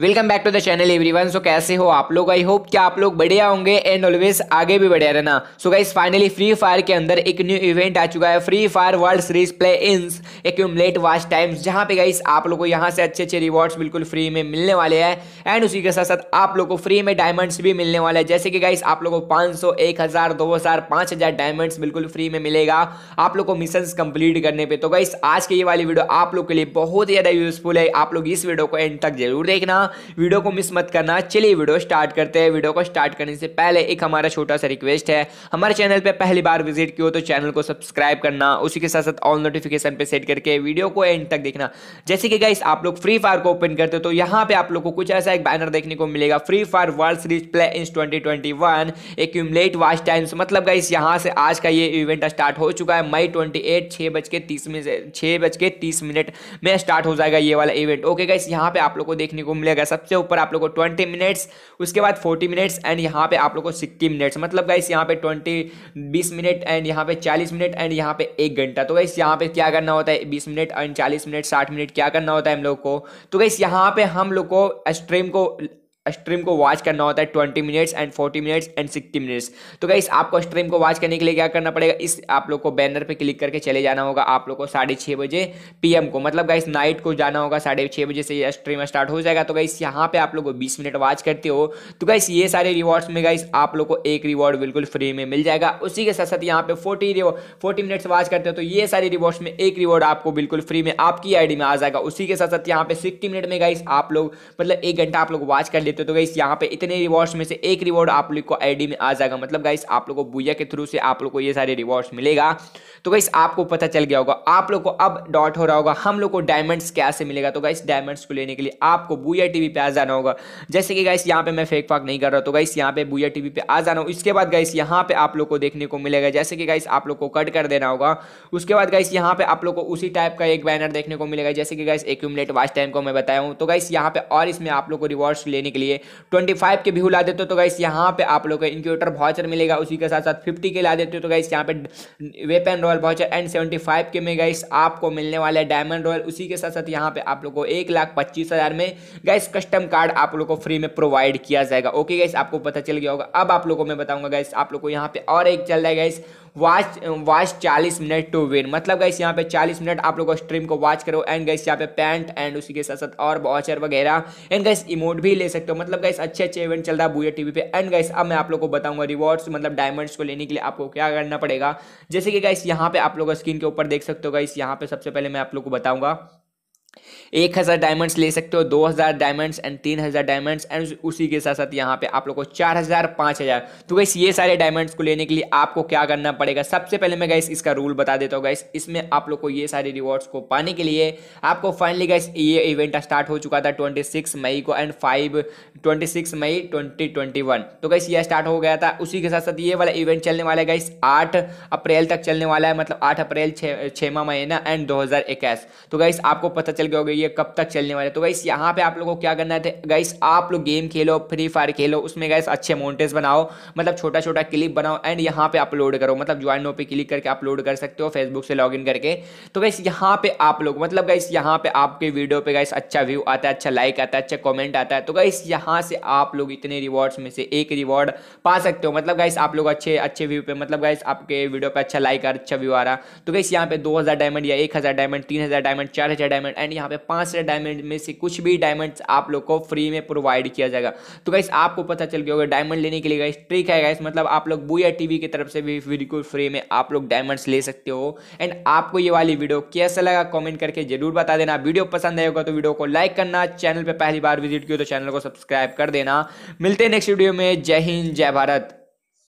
welcome back to the channel everyone so कैसे हो आप लोग आई होप कि आप लोग बढ़िया होंगे एंड ऑलवेज आगे भी बढ़िया रहना so guys finally free fire के अंदर एक न्यू इवेंट आ चुका है free fire world series play ins accumulate watch times जहां पे गाइस आप लोगों को यहां से अच्छे अच्छे रिवॉर्ड्स बिल्कुल फ्री में मिलने वाले हैं एंड उसी के साथ साथ आप लोग को फ्री में डायमंड्स भी मिलने वाले हैं जैसे कि गाइस आप लोग को पाँच सौ एक हज़ार दो हज़ार पाँच हज़ार डायमंड्स बिल्कुल फ्री में मिलेगा आप लोग को मिशन कंप्लीट करने पर तो गाइस आज की ये वाली वीडियो आप लोग के लिए बहुत ही ज़्यादा यूजफुल है आप लोग इस वीडियो को एंड तक जरूर देखना वीडियो को मिस मत करना चलिए वीडियो स्टार्ट करते हैं वीडियो को स्टार्ट करने से पहले एक हमारा छोटा सा रिक्वेस्ट है हमारे चैनल पर पहली बार विजिट किया तो चैनल को सब्सक्राइब करना उसी के साथ साथ ऑल नोटिफिकेशन पर सेट करके वीडियो को एंड तक देखना जैसे कि गाइस आप लोग फ्री फायर को ओपन करते हो तो यहाँ पर आप लोग को कुछ ऐसा एक बैनर देखने को मिलेगा free fire world series play in twenty twenty one watch times मतलब गाइस यहाँ से आज का ये इवेंट स्टार्ट हो चुका है मई ट्वेंटी एट छः बज के तीस मिनट छः बज के तीस मिनट में स्टार्ट हो जाएगा ये वाला इवेंट ओके गाइस यहाँ पे आप लोग को देखने को मिलेगा रहेगा सबसे ऊपर आप लोग को ट्वेंटी मिनट्स उसके बाद फोर्टी मिनट्स एंड यहाँ पे आप लोग को सिक्सटी मिनट्स मतलब गाइस यहाँ पे ट्वेंटी बीस मिनट एंड यहाँ पे चालीस मिनट एंड यहाँ पे एक घंटा तो गाइस यहाँ पे क्या करना होता है बीस मिनट एंड चालीस मिनट साठ मिनट क्या करना होता है हम लोग को तो गाइस यहाँ पे हम लोग को स्ट्रीम को स्ट्रीम को वॉच करना होता है twenty minutes and forty minutes and sixty minutes तो गाइस आपको स्ट्रीम को वॉच करने के लिए क्या करना पड़ेगा इस आप लोग को बैनर पे क्लिक करके चले जाना होगा आप लोग को साढ़े छः बजे पीएम को मतलब गाइस नाइट को जाना होगा साढ़े छः बजे से स्ट्रीम स्टार्ट हो जाएगा तो गाइस यहाँ पे आप लोग को बीस मिनट वॉच करते हो तो गाइस ये सारे रिवॉर्ड्स में गाइस आप लोग को एक रिवॉर्ड बिल्कुल फ्री में मिल जाएगा उसी के साथ साथ यहाँ पे फोर्टी फोर्टी मिनट्स वॉच करते हो तो ये सारे रिवॉर्ड्स में एक रिवॉर्ड आपको बिल्कुल फ्री में आपकी आईडी में आ जाएगा उसी के साथ साथ यहाँ पे सिक्सटी मिनट में गाइस आप लोग मतलब एक घंटा आप लोग वॉच कर लेते लेते हो तो गाइस यहाँ पे इतने रिवॉर्ड्स में से एक रिवॉर्ड आप लोग को आईडी में आ जाएगा मतलब गाइस आप लोग को बुया के थ्रू से आप लोग को ये सारे रिवॉर्ड्स मिलेगा तो गाइस आपको पता चल गया होगा आप लोग को अब डॉट हो रहा होगा हम लोग को डायमंड्स कैसे मिलेगा तो गाइस डायमंड्स को लेने के लिए आपको बुया टीवी पे आ जाना होगा जैसे कि गाइस यहाँ पे मैं फेक फाक नहीं कर रहा तो गाइस यहाँ पे बुया टीवी पे आ जाना हो इसके बाद गाइस यहाँ पे आप लोग को देखने को मिलेगा जैसे कि गाइस आप लोग को कट कर देना होगा उसके बाद गाइस यहाँ पे आप लोग को उसी टाइप का एक बैनर देखने को मिलेगा जैसे कि गाइस एक्यूमलेट वाच टाइम को मैं बताया हूँ तो गाइस यहाँ पे और इसमें आप लोग को रिवॉर्ड्स लेने के लिए लिए ट्वेंटी फाइव के व्यू ला देते हो तो गाइस यहाँ पे आप लोग का इंक्यूटर वाउचर मिलेगा उसी के साथ साथ फिफ्टी के ला देते हो तो गाइस यहाँ पे weapon royale voucher and seventy five के में गाइस आपको मिलने वाले डायमंड रॉयल उसी के साथ साथ यहाँ पे आप लोग को एक लाख पच्चीस हज़ार में गाइस कस्टम कार्ड आप लोग को फ्री में प्रोवाइड किया जाएगा ओके गाइस आपको पता चल गया होगा अब आप लोगों को मैं बताऊंगा गाइस आप लोग को यहाँ पे और एक चल रहा है गाइस वॉच वॉच चालीस मिनट टू विन मतलब गैस यहाँ पे चालीस मिनट आप लोग स्ट्रीम को वॉच करो एंड गैस यहाँ पे पैंट एंड उसी के साथ साथ और वॉचर वगैरह एंड गैस इमोट भी ले सकते हो मतलब गैस अच्छे अच्छे इवेंट चल रहा है बुआ टीवी पे एंड गैस अब मैं आप लोग को बताऊंगा रिवॉर्ड्स मतलब डायमंड्स को लेने के लिए आपको क्या करना पड़ेगा जैसे कि गैस यहाँ पे आप लोग स्क्रीन के ऊपर देख सकते हो गैस यहाँ पे सबसे पहले मैं आप लोग को बताऊंगा एक हज़ार डायमंड्स ले सकते हो दो हज़ार डायमंड्स एंड तीन हज़ार डायमंड्स एंड उसी के साथ साथ यहाँ पे आप लोगों को चार हज़ार पाँच हज़ार तो गैस ये सारे डायमंड्स को लेने के लिए आपको क्या करना पड़ेगा सबसे पहले मैं गैस इसका रूल बता देता हूँ गैस इसमें आप लोग को ये सारे रिवॉर्ड्स को पाने के लिए आपको फाइनली गैस ये इवेंट स्टार्ट हो चुका था ट्वेंटी मई को and five twenty May twenty तो गैस ये स्टार्ट हो गया था उसी के साथ साथ ये वाला इवेंट चलने वाला है गैस आठ अप्रैल तक चलने वाला है मतलब आठ अप्रैल छः महीना एंड दो तो गैस आपको पता चल गया दोगे ये कब तक चलने वाले तो गाइस यहाँ पे आप लोगों को क्या करना है गाइस आप लोग गेम खेलो फ्री फायर खेलो उसमें गाइस अच्छे मोन्टेज बनाओ मतलब छोटा छोटा क्लिप बनाओ एंड यहाँ पे अपलोड करो मतलब ज्वाइन नो पे क्लिक करके अपलोड कर सकते हो फेसबुक से लॉग करके तो गाइस यहाँ पे आप लोग मतलब गाइस यहाँ पे आपके वीडियो पे गाइस अच्छा व्यू आता है अच्छा लाइक आता है अच्छा कॉमेंट आता है तो गाइस यहाँ से आप लोग इतने रिवॉर्ड्स में से एक रिवॉर्ड पा सकते हो मतलब गाइस आप लोग अच्छे अच्छे व्यू पे मतलब गाइस आपके वीडियो पे अच्छा लाइक अच्छा व्यू आ रहा तो गाइस यहाँ पे दो डायमंड या एक डायमंड तीन डायमंड चार डायमंड एंड यहाँ यहाँ पे पाँच हज़ार डायमंड में से कुछ भी डायमंड आप लोग को फ्री में प्रोवाइड किया जाएगा तो गाइस आपको पता चल गया होगा डायमंड लेने के लिए गाइस ट्रिक है गाइस मतलब आप लोग बुआ टीवी की तरफ से भी बिल्कुल फ्री में आप लोग डायमंड्स ले सकते हो एंड आपको ये वाली वीडियो कैसा लगा कॉमेंट करके जरूर बता देना वीडियो पसंद आएगा तो वीडियो को लाइक करना चैनल पर पहली बार विजिट किया तो चैनल को सब्सक्राइब कर देना मिलते हैं नेक्स्ट वीडियो में जय हिंद जय भारत